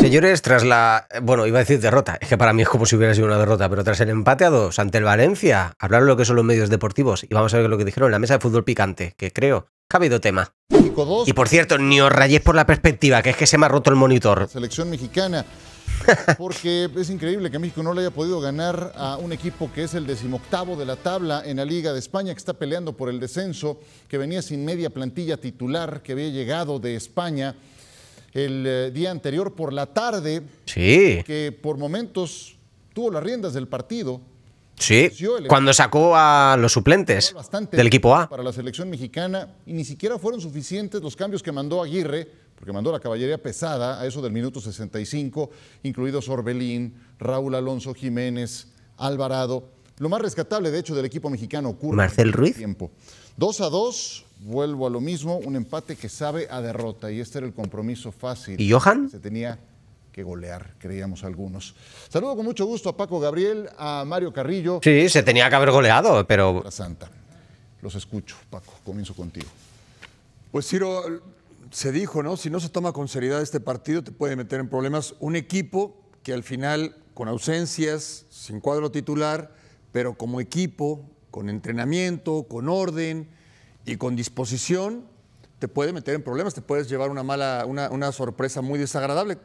Señores, tras la. Bueno, iba a decir derrota. Es que para mí es como si hubiera sido una derrota, pero tras el empate a dos ante el Valencia, hablaron lo que son los medios deportivos y vamos a ver lo que dijeron en la mesa de fútbol picante, que creo que ha habido tema. Y por cierto, ni os rayéis por la perspectiva, que es que se me ha roto el monitor. selección mexicana. Porque es increíble que México no le haya podido ganar a un equipo que es el decimoctavo de la tabla en la Liga de España, que está peleando por el descenso, que venía sin media plantilla titular, que había llegado de España el eh, día anterior por la tarde, sí. que por momentos tuvo las riendas del partido. Sí, cuando sacó a los suplentes del equipo A. Para la selección mexicana y ni siquiera fueron suficientes los cambios que mandó Aguirre, porque mandó la caballería pesada a eso del minuto 65, incluidos Orbelín, Raúl Alonso Jiménez, Alvarado. Lo más rescatable, de hecho, del equipo mexicano ocurre Marcel Ruiz. Tiempo. 2 a dos, vuelvo a lo mismo, un empate que sabe a derrota y este era el compromiso fácil. ¿Y Johan? Se tenía que golear, creíamos algunos. Saludo con mucho gusto a Paco Gabriel, a Mario Carrillo. Sí, se tenía que haber goleado, pero... Santa. Los escucho, Paco, comienzo contigo. Pues Ciro, se dijo, ¿no? Si no se toma con seriedad este partido, te puede meter en problemas un equipo que al final, con ausencias, sin cuadro titular, pero como equipo, con entrenamiento, con orden y con disposición, te puede meter en problemas, te puedes llevar una mala, una, sorpresa muy desagradable.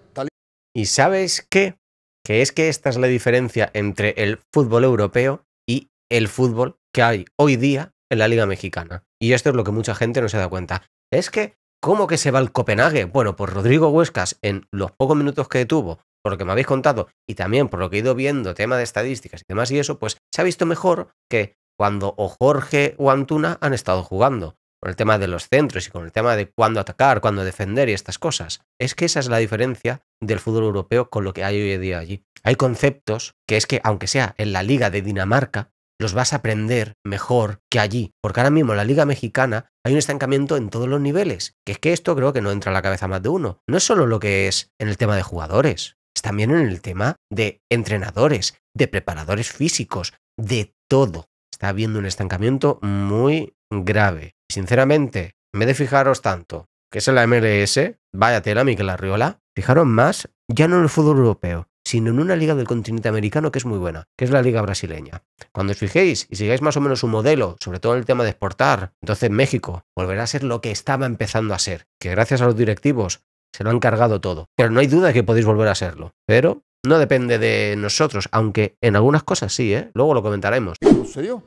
y... y sabes qué? Que es que esta es la diferencia entre el fútbol europeo y el fútbol que hay hoy día en la Liga Mexicana. Y esto es lo que mucha gente no se da cuenta. Es que, ¿cómo que se va al Copenhague? Bueno, pues Rodrigo Huescas, en los pocos minutos que tuvo, por lo que me habéis contado y también por lo que he ido viendo, tema de estadísticas y demás y eso, pues se ha visto mejor que cuando o Jorge o Antuna han estado jugando, con el tema de los centros y con el tema de cuándo atacar, cuándo defender y estas cosas. Es que esa es la diferencia del fútbol europeo con lo que hay hoy en día allí. Hay conceptos que es que, aunque sea en la liga de Dinamarca, los vas a aprender mejor que allí. Porque ahora mismo en la Liga Mexicana hay un estancamiento en todos los niveles. Que es que esto creo que no entra a la cabeza más de uno. No es solo lo que es en el tema de jugadores también en el tema de entrenadores, de preparadores físicos, de todo. Está habiendo un estancamiento muy grave. Sinceramente, en vez de fijaros tanto que es la MLS, vaya tela, Miguel Arriola, fijaros más, ya no en el fútbol europeo, sino en una liga del continente americano que es muy buena, que es la liga brasileña. Cuando os fijéis y sigáis más o menos su modelo, sobre todo en el tema de exportar, entonces México volverá a ser lo que estaba empezando a ser, que gracias a los directivos se lo han cargado todo. Pero no hay duda de que podéis volver a hacerlo. Pero no depende de nosotros, aunque en algunas cosas sí, ¿eh? Luego lo comentaremos. Sucedió.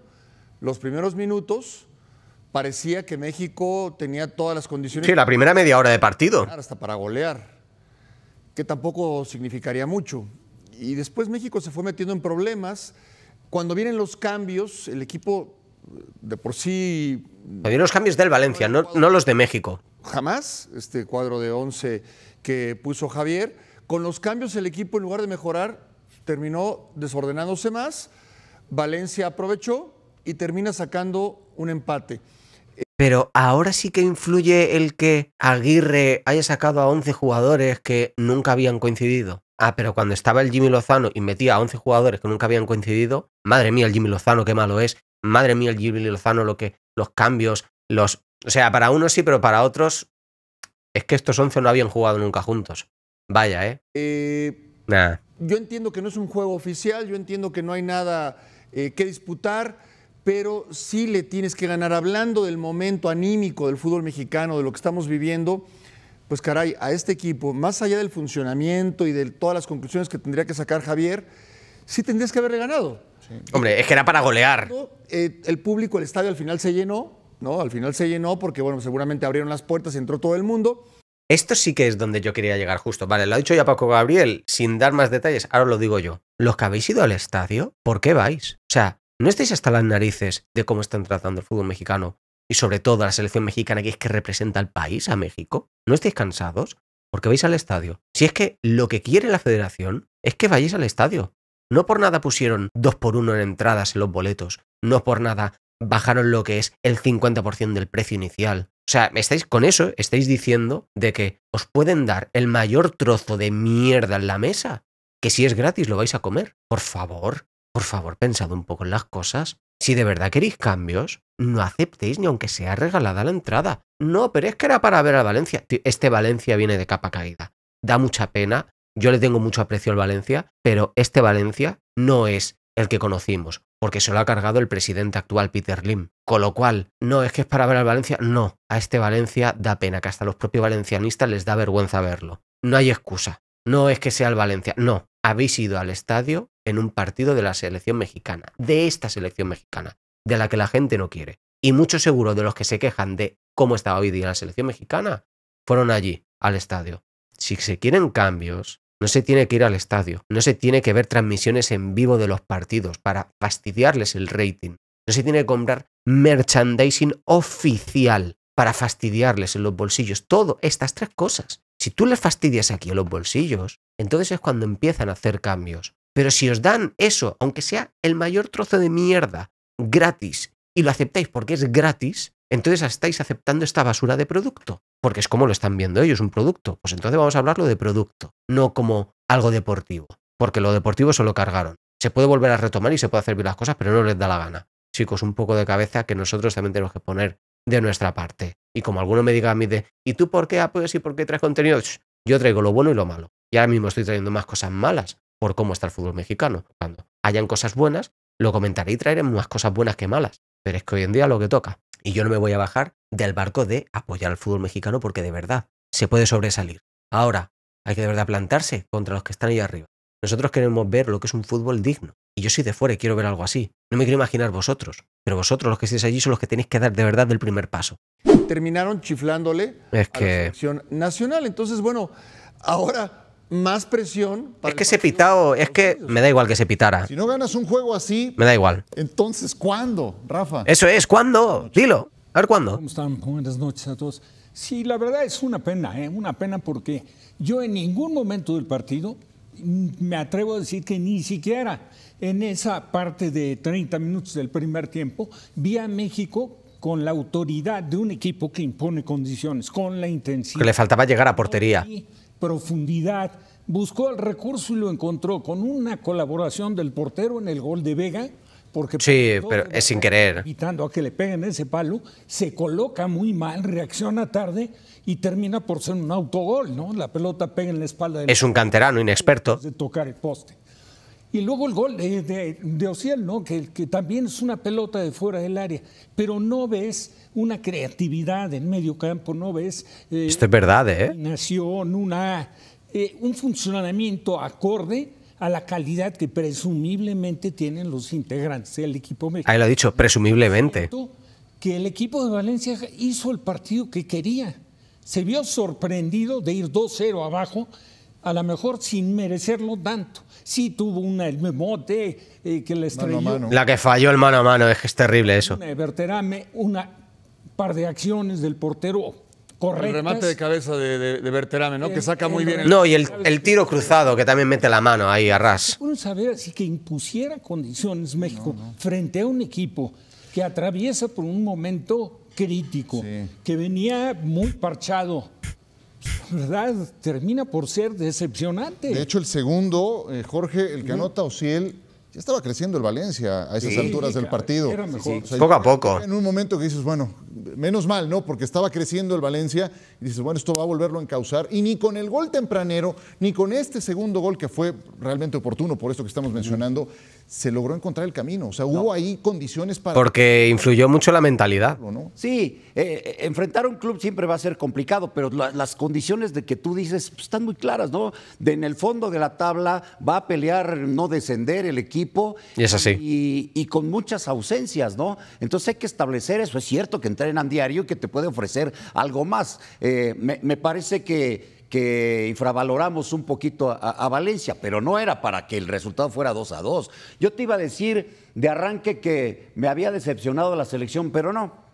Los primeros minutos parecía que México tenía todas las condiciones. Sí, la primera media hora de partido. Hasta para golear, que tampoco significaría mucho. Y después México se fue metiendo en problemas. Cuando vienen los cambios, el equipo eh, de por sí. vienen los cambios del Valencia, no, no los de México jamás, este cuadro de 11 que puso Javier. Con los cambios el equipo en lugar de mejorar terminó desordenándose más, Valencia aprovechó y termina sacando un empate. Pero ahora sí que influye el que Aguirre haya sacado a 11 jugadores que nunca habían coincidido. Ah, pero cuando estaba el Jimmy Lozano y metía a 11 jugadores que nunca habían coincidido, madre mía el Jimmy Lozano, qué malo es, madre mía el Jimmy Lozano, lo que, los cambios, los o sea, para unos sí, pero para otros es que estos 11 no habían jugado nunca juntos. Vaya, ¿eh? eh yo entiendo que no es un juego oficial, yo entiendo que no hay nada eh, que disputar, pero sí le tienes que ganar. Hablando del momento anímico del fútbol mexicano, de lo que estamos viviendo, pues caray, a este equipo, más allá del funcionamiento y de todas las conclusiones que tendría que sacar Javier, sí tendrías que haberle ganado. Hombre, es que era para golear. Eh, el público, el estadio al final se llenó ¿no? Al final se llenó porque, bueno, seguramente abrieron las puertas y entró todo el mundo. Esto sí que es donde yo quería llegar justo. Vale, lo ha dicho ya Paco Gabriel, sin dar más detalles, ahora lo digo yo. Los que habéis ido al estadio, ¿por qué vais? O sea, ¿no estáis hasta las narices de cómo están tratando el fútbol mexicano y sobre todo la selección mexicana que es que representa al país, a México? ¿No estáis cansados? ¿Por qué vais al estadio? Si es que lo que quiere la federación es que vayáis al estadio. No por nada pusieron dos por uno en entradas en los boletos. No por nada bajaron lo que es el 50% del precio inicial. O sea, estáis con eso, estáis diciendo de que os pueden dar el mayor trozo de mierda en la mesa, que si es gratis lo vais a comer. Por favor, por favor, pensad un poco en las cosas. Si de verdad queréis cambios, no aceptéis ni aunque sea regalada la entrada. No, pero es que era para ver a Valencia. Este Valencia viene de capa caída. Da mucha pena. Yo le tengo mucho aprecio al Valencia, pero este Valencia no es el que conocimos, porque se lo ha cargado el presidente actual Peter Lim. Con lo cual, no es que es para ver al Valencia, no, a este Valencia da pena, que hasta los propios valencianistas les da vergüenza verlo. No hay excusa, no es que sea el Valencia, no, habéis ido al estadio en un partido de la selección mexicana, de esta selección mexicana, de la que la gente no quiere. Y muchos seguro de los que se quejan de cómo estaba hoy día la selección mexicana, fueron allí, al estadio. Si se quieren cambios, no se tiene que ir al estadio, no se tiene que ver transmisiones en vivo de los partidos para fastidiarles el rating, no se tiene que comprar merchandising oficial para fastidiarles en los bolsillos. Todo, estas tres cosas. Si tú les fastidias aquí en los bolsillos, entonces es cuando empiezan a hacer cambios. Pero si os dan eso, aunque sea el mayor trozo de mierda, gratis, y lo aceptáis porque es gratis, entonces estáis aceptando esta basura de producto porque es como lo están viendo ellos, un producto. Pues entonces vamos a hablarlo de producto, no como algo deportivo, porque lo deportivo se lo cargaron. Se puede volver a retomar y se puede hacer bien las cosas, pero no les da la gana. Chicos, un poco de cabeza que nosotros también tenemos que poner de nuestra parte. Y como alguno me diga a mí de, ¿y tú por qué apoyas y por qué traes contenido? Yo traigo lo bueno y lo malo. Y ahora mismo estoy trayendo más cosas malas por cómo está el fútbol mexicano. Cuando hayan cosas buenas, lo comentaré y traeré más cosas buenas que malas. Pero es que hoy en día lo que toca. Y yo no me voy a bajar del barco de apoyar al fútbol mexicano porque de verdad se puede sobresalir. Ahora, hay que de verdad plantarse contra los que están ahí arriba. Nosotros queremos ver lo que es un fútbol digno. Y yo soy de fuera y quiero ver algo así. No me quiero imaginar vosotros. Pero vosotros, los que estáis allí, son los que tenéis que dar de verdad el primer paso. Terminaron chiflándole a la selección nacional. Entonces, bueno, ahora más presión. Para es que se pitado, es que me da igual que se pitara. Si no ganas un juego así. Me da igual. Entonces, ¿cuándo, Rafa? Eso es, ¿cuándo? Dilo. A ver cuándo. ¿Cómo están? Buenas noches a todos. Sí, la verdad es una pena, ¿eh? una pena porque yo en ningún momento del partido me atrevo a decir que ni siquiera en esa parte de 30 minutos del primer tiempo vi a México con la autoridad de un equipo que impone condiciones, con la intensidad. Que le faltaba llegar a portería. Profundidad. Buscó el recurso y lo encontró con una colaboración del portero en el gol de Vega porque sí, pero es sin querer. Evitando a que le peguen ese palo, se coloca muy mal, reacciona tarde y termina por ser un autogol, ¿no? La pelota pega en la espalda. es un canterano inexperto. De tocar el poste. Y luego el gol de, de, ¿no? Que, también es una pelota de fuera del área, pero no ves una creatividad en medio campo, no ves. Eh, Esto es verdad, ¿eh? Una, eh, un funcionamiento acorde a la calidad que presumiblemente tienen los integrantes del equipo mexicano. Ahí lo ha dicho, presumiblemente. Que el equipo de Valencia hizo el partido que quería. Se vio sorprendido de ir 2-0 abajo, a lo mejor sin merecerlo tanto. Sí tuvo una el memote eh, que le estrelló. La que falló el mano a mano, es que es terrible eso. verterame, una par de acciones del portero el remate de cabeza de, de, Berterame, ¿no? que saca muy bien No, y el, tiro cruzado, que también mete la mano ahí arras. ras. Bueno, saber si que impusiera condiciones México frente a un equipo que atraviesa por un momento crítico, que venía muy parchado, verdad termina por ser decepcionante. De hecho, el segundo, eh, Jorge, el que anota Ociel, ya estaba creciendo el Valencia a esas alturas del partido. poco a poco. En un momento que dices, bueno, menos mal, ¿no? Porque estaba creciendo el Valencia y dices, bueno, esto va a volverlo a encauzar. Y ni con el gol tempranero, ni con este segundo gol que fue realmente oportuno por esto que estamos mencionando, se logró encontrar el camino. O sea, hubo ahí condiciones para... Porque influyó mucho la mentalidad. Sí, eh, eh, enfrentar un club siempre va a ser complicado, pero las condiciones de que tú dices pues, están muy claras, ¿no? De, en el fondo de la tabla va a pelear no descender el equipo. Y es así. Y, con muchas ausencias, ¿no? Entonces hay que establecer eso. Es cierto que entrar en diario que te puede ofrecer algo más. Eh, me, parece que, infravaloramos un poquito a, a, Valencia, pero no era para que el resultado fuera 2 a 2. Yo te iba a decir de arranque que me había decepcionado la selección, pero no.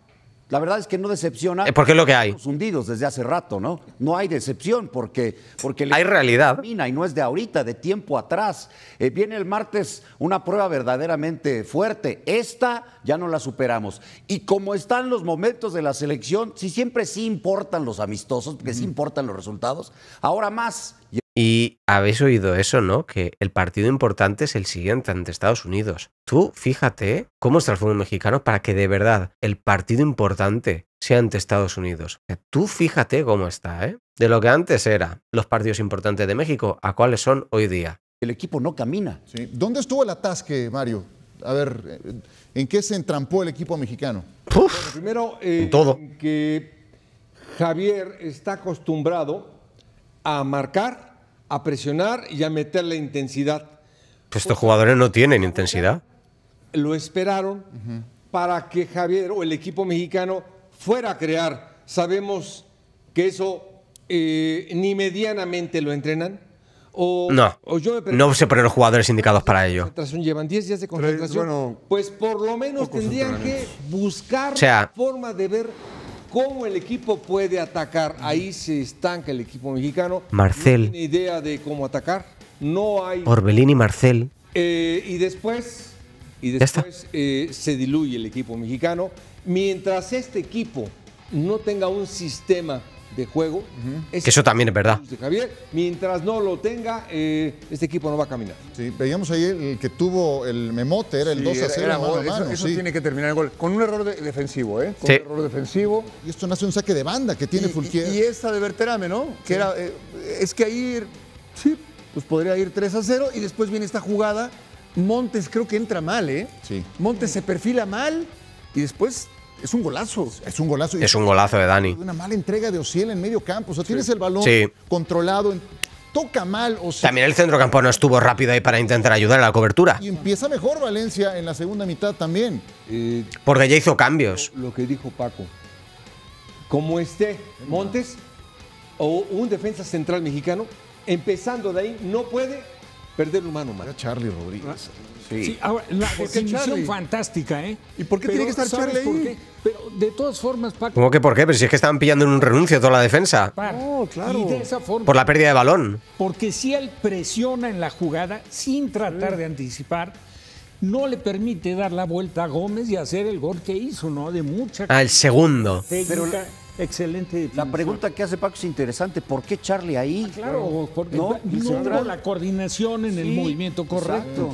La verdad es que no decepciona. Eh, porque es lo que hay. hundidos desde hace rato, ¿no? No hay decepción porque... porque hay realidad. Y no es de ahorita, de tiempo atrás. Eh, viene el martes una prueba verdaderamente fuerte. Esta ya no la superamos. Y como están los momentos de la selección, si siempre sí importan los amistosos, porque sí importan los resultados, ahora más. Y habéis oído eso, ¿no? Que el partido importante es el siguiente ante Estados Unidos. Tú fíjate cómo está el fútbol mexicano para que de verdad el partido importante sea ante Estados Unidos. Tú fíjate cómo está, ¿eh? De lo que antes era los partidos importantes de México a cuáles son hoy día. El equipo no camina. ¿Dónde estuvo el atasque, Mario? A ver, eh, ¿en qué se entrampó el equipo mexicano? primero, eh, en todo. que Javier está acostumbrado a marcar a presionar y a meter la intensidad. Pues estos jugadores no tienen intensidad. Lo esperaron para que Javier o el equipo mexicano fuera a crear. Sabemos que eso eh, ni medianamente lo entrenan. no, no se ponen los jugadores indicados para ello. Llevan 10 días de concentración. pues por lo menos tendrían que buscar forma de ver cómo el equipo puede atacar. Ahí se estanca el equipo mexicano. Marcel. No tiene idea de cómo atacar. No hay. Orbelín y Marcel. Eh, y después, y después eh, se diluye el equipo mexicano. Mientras este equipo no tenga un sistema de juego. Que eso también es verdad. Javier, mientras no lo tenga, eh, este equipo no va a caminar. Sí, veíamos ahí el que tuvo el memote, era el 2 a 0. eso, tiene que terminar el gol. Con un error defensivo, ¿eh? Con un error defensivo. Y esto nace un saque de banda que tiene Fulquier. Y, esta de Berterame, ¿no? Que era, eh, es que ahí, sí, pues podría ir 3 a 0 y después viene esta jugada. Montes creo que entra mal, ¿eh? Sí. Montes se perfila mal y después es un golazo. Es un golazo. Es un golazo de Dani. Una mala entrega de Ociel en medio campo. O sea, tienes el balón controlado. toca mal. también el centrocampo no estuvo rápido ahí para intentar ayudar a la cobertura. Y empieza mejor Valencia en la segunda mitad también. Eh, Porque ya hizo cambios. Lo, lo que dijo Paco. Como esté Montes o un defensa central mexicano, empezando de ahí, no puede Perder el humano Charlie Rodríguez. Ah, sí. ahora, la definición fantástica, ¿eh? ¿Y por qué tiene que estar Charlie ahí? Pero de todas formas, Paco. ¿Cómo que por qué? Pero si es que estaban pillando en un renuncio toda la defensa. No, claro. por la pérdida de balón. Porque si él presiona en la jugada sin tratar de anticipar, no le permite dar la vuelta a Gómez y hacer el gol que hizo, ¿no? De mucha. Ah, el segundo. Pero Excelente. La pregunta que hace Paco es interesante. ¿Por qué Charlie ahí? Ah, claro, porque no, la coordinación en el movimiento correcto.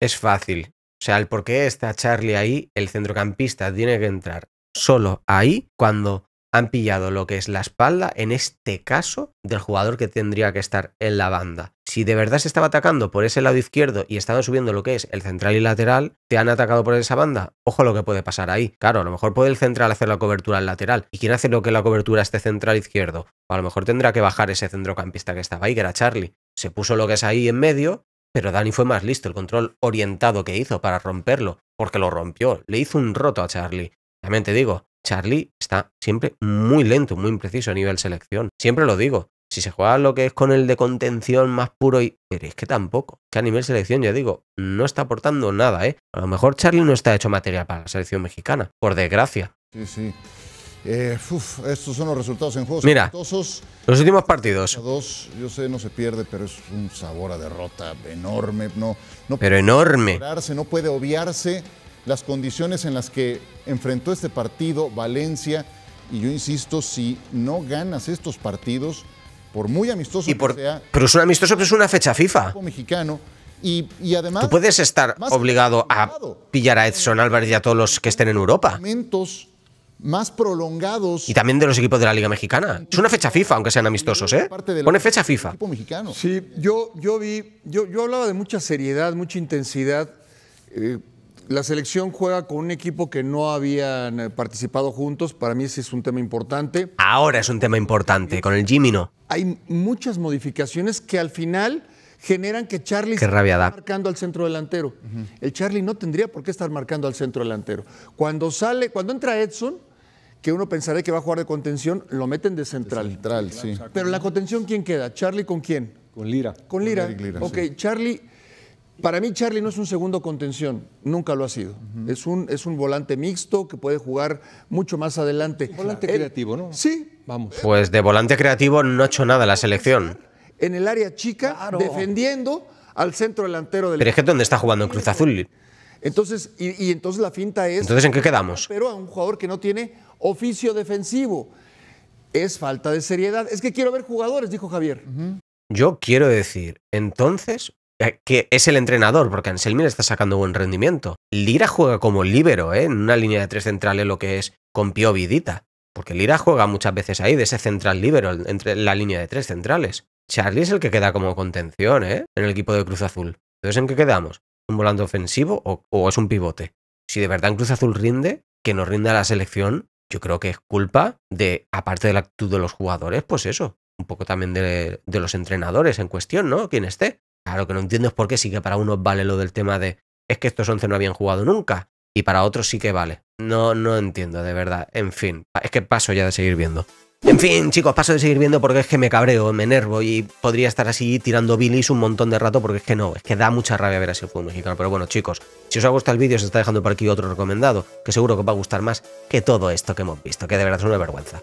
es fácil. O sea, el por qué está Charlie ahí, el centrocampista tiene que entrar solo ahí cuando han pillado lo que es la espalda, en este caso, del jugador que tendría que estar en la banda si de verdad se estaba atacando por ese lado izquierdo y estaban subiendo lo que es el central y lateral, te han atacado por esa banda, ojo lo que puede pasar ahí. Claro, a lo mejor puede el central hacer la cobertura al lateral. ¿Y quién hace lo que la cobertura esté central izquierdo? a lo mejor tendrá que bajar ese centrocampista que estaba ahí, que era Charlie. Se puso lo que es ahí en medio, pero Dani fue más listo, el control orientado que hizo para romperlo, porque lo rompió, le hizo un roto a Charlie. También te digo, Charlie está siempre muy lento, muy impreciso a nivel selección. Siempre lo digo. Si se juega lo que es con el de contención más puro y... Pero es que tampoco. Que a nivel selección, ya digo, no está aportando nada, ¿eh? A lo mejor Charlie no está hecho material para la selección mexicana, por desgracia. Sí, sí. Eh, uf, estos son los resultados en juegos. Mira, los últimos partidos. Dos, yo sé, no se pierde, pero es un sabor a derrota enorme. No, no pero puede enorme. No puede obviarse las condiciones en las que enfrentó este partido Valencia. Y yo insisto, si no ganas estos partidos, por muy amistoso que sea. Pero es un amistoso, pero es una fecha FIFA. Mexicano, y, además. Tú puedes estar obligado a pillar a Edson Álvarez y a todos los que estén en Europa. más prolongados. Y también de los equipos de la Liga Mexicana. Es una fecha FIFA, aunque sean amistosos, ¿eh? Pone fecha FIFA. Sí, yo, yo vi. Yo, hablaba de mucha seriedad, mucha intensidad. Eh, la selección juega con un equipo que no habían eh, participado juntos. Para mí ese es un tema importante. Ahora es un tema importante, con el Jimmy no. Hay muchas modificaciones que al final generan que Charlie esté marcando al centro delantero. El Charlie no tendría por qué estar marcando al centro delantero. Cuando sale, cuando entra Edson, que uno pensaría que va a jugar de contención, lo meten de central. central, sí. Pero la contención, ¿quién queda? ¿Charlie con quién? Con Lira. Con Lira. ok, Charlie para mí, Charlie no es un segundo contención, nunca lo ha sido. es, un, es un volante mixto que puede jugar mucho más adelante. volante creativo, ¿no? Sí. Vamos. Pues de volante creativo no ha hecho nada la selección. En el área chica, defendiendo al centro delantero del. Pero es que ¿dónde está jugando? En Cruz Azul. Entonces, y, entonces la finta es. Entonces, ¿en qué quedamos? Pero a un jugador que no tiene oficio defensivo. Es falta de seriedad. Es que quiero ver jugadores, dijo Javier. Yo quiero decir, entonces, eh, que es el entrenador, porque Anselmi está sacando buen rendimiento. Lira juega como líbero, ¿eh? en una línea de tres centrales, lo que es con Piovidita Porque Lira juega muchas veces ahí, de ese central líbero, entre la línea de tres centrales. Charlie es el que queda como contención, ¿eh? En el equipo de Cruz Azul. Entonces, ¿en qué quedamos? ¿Un volante ofensivo o, es un pivote? Si de verdad en Cruz Azul rinde, que no rinda la selección, yo creo que es culpa de, aparte de la actitud de los jugadores, pues eso, un poco también de, de, los entrenadores en cuestión, ¿no? Quien esté lo que no entiendo es por qué sí que para unos vale lo del tema de es que estos 11 no habían jugado nunca y para otros sí que vale. No, no entiendo, de verdad. En fin, es que paso ya de seguir viendo. En fin, chicos, paso de seguir viendo porque es que me cabreo, me enervo y podría estar así tirando bilis un montón de rato porque es que no, es que da mucha rabia ver así el fútbol mexicano. Pero bueno, chicos, si os ha gustado el vídeo, se está dejando por aquí otro recomendado, que seguro que os va a gustar más que todo esto que hemos visto, que de verdad es una vergüenza.